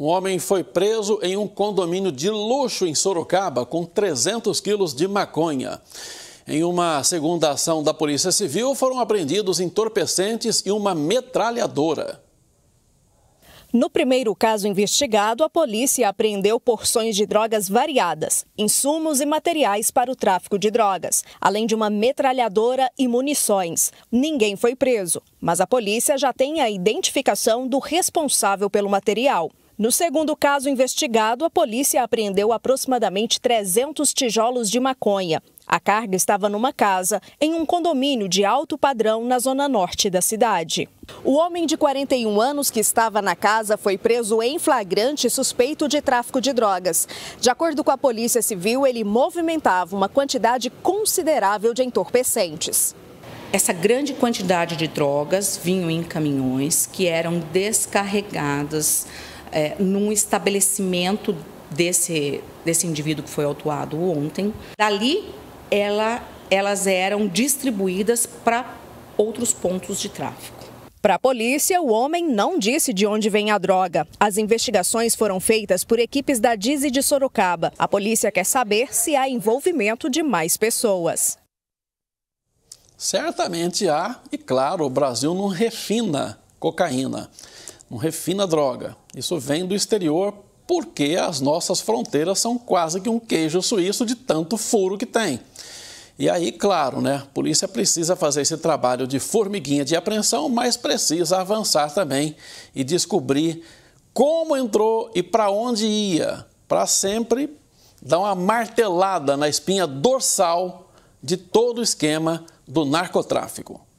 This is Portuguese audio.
Um homem foi preso em um condomínio de luxo em Sorocaba com 300 quilos de maconha. Em uma segunda ação da Polícia Civil, foram apreendidos entorpecentes e uma metralhadora. No primeiro caso investigado, a polícia apreendeu porções de drogas variadas, insumos e materiais para o tráfico de drogas, além de uma metralhadora e munições. Ninguém foi preso, mas a polícia já tem a identificação do responsável pelo material. No segundo caso investigado, a polícia apreendeu aproximadamente 300 tijolos de maconha. A carga estava numa casa, em um condomínio de alto padrão na zona norte da cidade. O homem de 41 anos que estava na casa foi preso em flagrante suspeito de tráfico de drogas. De acordo com a Polícia Civil, ele movimentava uma quantidade considerável de entorpecentes. Essa grande quantidade de drogas vinham em caminhões que eram descarregadas é, num estabelecimento desse, desse indivíduo que foi autuado ontem. Dali, ela, elas eram distribuídas para outros pontos de tráfico. Para a polícia, o homem não disse de onde vem a droga. As investigações foram feitas por equipes da e de Sorocaba. A polícia quer saber se há envolvimento de mais pessoas. Certamente há, e claro, o Brasil não refina cocaína, não refina droga. Isso vem do exterior porque as nossas fronteiras são quase que um queijo suíço de tanto furo que tem. E aí, claro, né? A polícia precisa fazer esse trabalho de formiguinha de apreensão, mas precisa avançar também e descobrir como entrou e para onde ia, para sempre dar uma martelada na espinha dorsal de todo o esquema do narcotráfico.